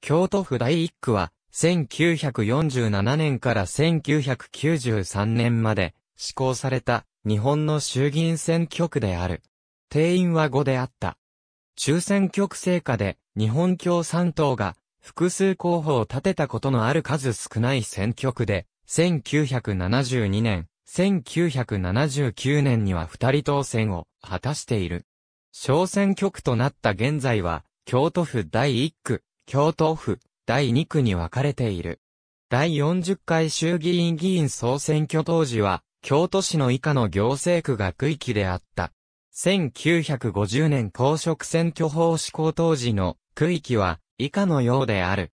京都府第一区は、1947年から1993年まで施行された日本の衆議院選挙区である。定員は5であった。中選挙区成果で日本共産党が複数候補を立てたことのある数少ない選挙区で、1972年、1979年には二人当選を果たしている。小選挙区となった現在は、京都府第一区、京都府、第2区に分かれている。第40回衆議院議員総選挙当時は、京都市の以下の行政区が区域であった。1950年公職選挙法施行当時の区域は以下のようである。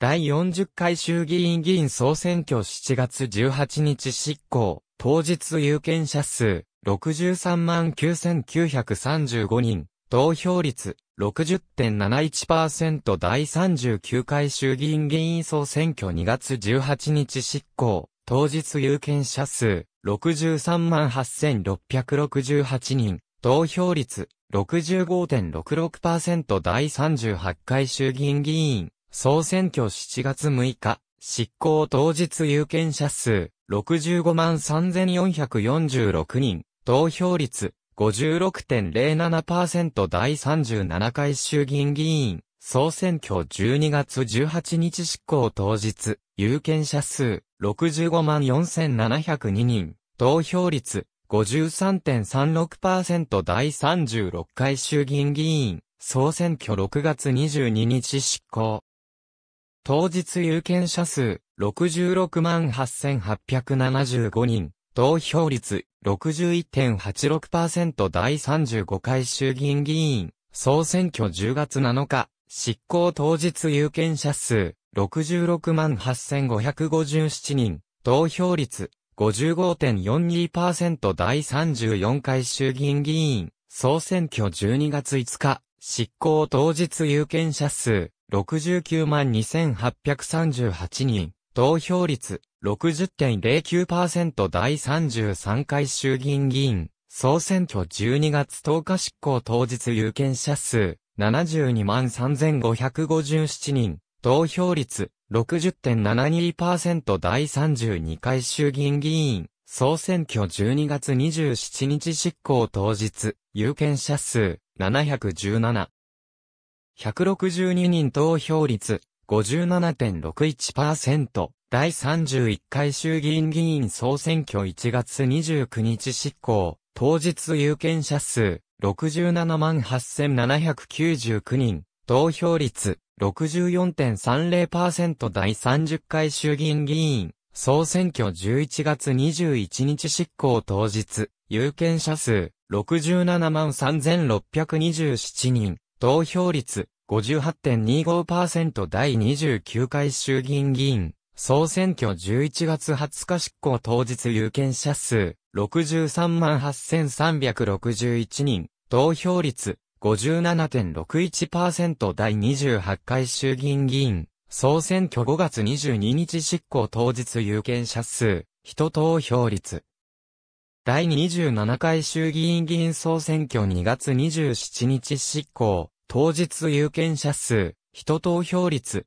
第40回衆議院議員総選挙7月18日執行、当日有権者数63万9935人、投票率60.71%第39回衆議院議員総選挙2月18日執行、当日有権者数638,668人、投票率65.66%第38回衆議院議員総選挙7月6日、執行当日有権者数65万3446人、投票率56.07%第37回衆議院議員、総選挙12月18日執行当日、有権者数65万4702人、投票率53.36%第36回衆議院議員、総選挙6月22日執行。当日有権者数66万8875人、投票率61.86%第35回衆議院議員、総選挙10月7日、執行当日有権者数、66万8557人、投票率、55.42%第34回衆議院議員、総選挙12月5日、執行当日有権者数、69万2838人、投票率、60.09%第33回衆議院議員、総選挙12月10日執行当日有権者数、72万3557人、投票率60.72%第32回衆議院議員、総選挙12月27日執行当日、有権者数717。162人投票率57.61%、第31回衆議院議員総選挙1月29日執行、当日有権者数67万8799人、投票率64.30%第30回衆議院議員総選挙11月21日執行当日、有権者数67万3627人、投票率58.25%第29回衆議院議員総選挙11月20日執行当日有権者数63万8361人、投票率57.61%第28回衆議院議員、総選挙5月22日執行当日有権者数、人投票率。第27回衆議院議員総選挙2月27日執行、当日有権者数、人投票率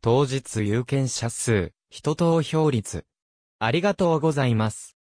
当日有権者数、人投票率。ありがとうございます。